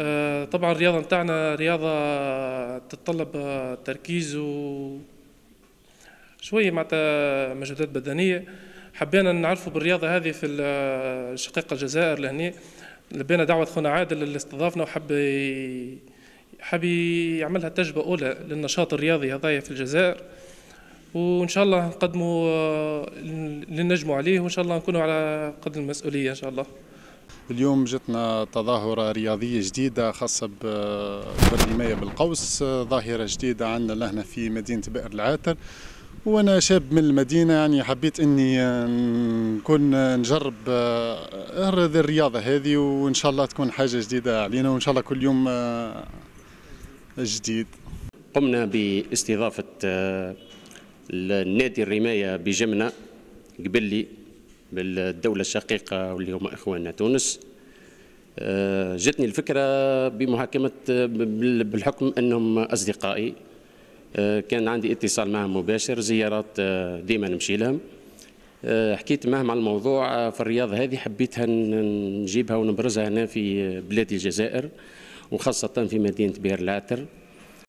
آه، طبعا الرياضه نتاعنا رياضه تتطلب آه، تركيز و شويه مع مجهودات بدنيه حبينا نعرفوا بالرياضه هذه في آه، شقيق الجزائر لهنا لبينا دعوه خونا عادل اللي استضافنا وحب حبي يعملها تجربه اولى للنشاط الرياضي هذايا في الجزائر وان شاء الله نقدموا اللي نجموا عليه وان شاء الله نكونوا على قد المسؤوليه ان شاء الله اليوم جتنا تظاهرة رياضية جديدة خاصة بالرماية بالقوس ظاهرة جديدة عندنا لهنا في مدينة بئر العاتر وانا شاب من المدينه يعني حبيت اني نكون نجرب آه، هذه الرياضه هذه وان شاء الله تكون حاجه جديده علينا وان شاء الله كل يوم آه، جديد قمنا باستضافه آه، النادي الرمايه بجمنه قبلي بالدولة الشقيقة واللي هما إخواننا تونس آه، جتني الفكرة بمحاكمة بالحكم أنهم أصدقائي آه، كان عندي اتصال معهم مباشر زيارات آه، ديما نمشي لهم حكيت معهم على الموضوع في الرياض هذه حبيتها نجيبها ونبرزها هنا في بلاد الجزائر وخاصة في مدينة بير العتر